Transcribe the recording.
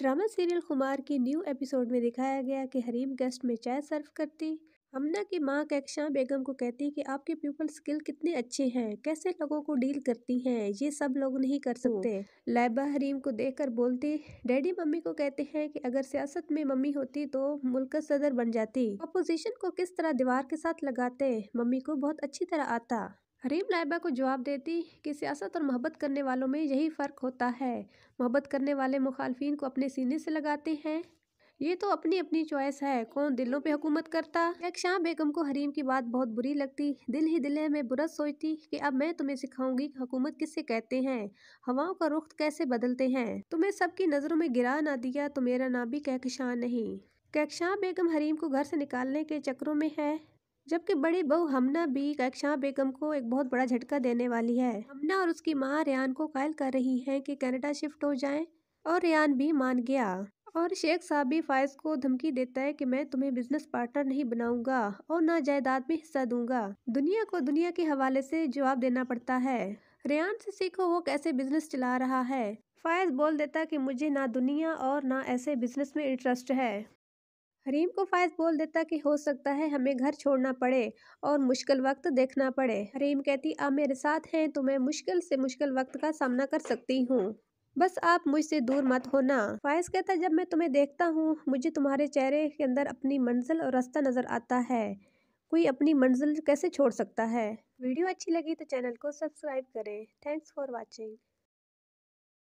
drama serial Kumar की new episode में दिखाया गया कि हरीम गेस्ट में चाय सर्व करती हमना की माँ कैक्शा बेगम को कहती है कि आपके पीपल स्किल कितने अच्छे हैं कैसे लोगों को डील करती हैं ये सब लोग नहीं कर तो सकते लाइबा हरीम को देखकर बोलती डैडी मम्मी को कहते हैं कि अगर सियासत में मम्मी होती तो मुल्क सदर बन जाती अपोजिशन को किस तरह दीवार के साथ लगाते मम्मी को बहुत अच्छी तरह आता हरीम लाइबा को जवाब देती कि सियासत और मोहब्बत करने वालों में यही फ़र्क होता है मोहब्बत करने वाले मुखालफी को अपने सीने से लगाते हैं ये तो अपनी अपनी चॉइस है कौन दिलों पे हुकूमत करता एक शाह बेगम को हरीम की बात बहुत बुरी लगती दिल ही दिले में बुरा सोचती कि अब मैं तुम्हें सिखाऊंगी कि हुकूमत किससे कहते हैं हवाओं का रुख कैसे बदलते हैं तुम्हें सबकी नज़रों में गिरा ना दिया तो मेरा ना भी कहकशाह नहीं कहकशां बेगम हरीम को घर से निकालने के चक्रों में है जबकि बड़ी बहू हमना भी कक्षा बेगम को एक बहुत बड़ा झटका देने वाली है हमना और उसकी माँ रियान को कायल कर रही है कि कनाडा शिफ्ट हो जाएं और रियान भी मान गया और शेख साहब भी फायज को धमकी देता है कि मैं तुम्हें बिजनेस पार्टनर नहीं बनाऊंगा और ना जायदाद में हिस्सा दूंगा दुनिया को दुनिया के हवाले से जवाब देना पड़ता है रेहान से सीखो वो कैसे बिजनेस चला रहा है फायज बोल देता कि मुझे ना दुनिया और ना ऐसे बिजनेस में इंटरेस्ट है हरीम को फायज बोल देता कि हो सकता है हमें घर छोड़ना पड़े और मुश्किल वक्त देखना पड़े हरीम कहती आप मेरे साथ हैं तो मैं मुश्किल से मुश्किल वक्त का सामना कर सकती हूँ बस आप मुझसे दूर मत होना फायज कहता जब मैं तुम्हें देखता हूँ मुझे तुम्हारे चेहरे के अंदर अपनी मंजिल और रास्ता नज़र आता है कोई अपनी मंजिल कैसे छोड़ सकता है वीडियो अच्छी लगी तो चैनल को सब्सक्राइब करें थैंक्स फॉर वॉचिंग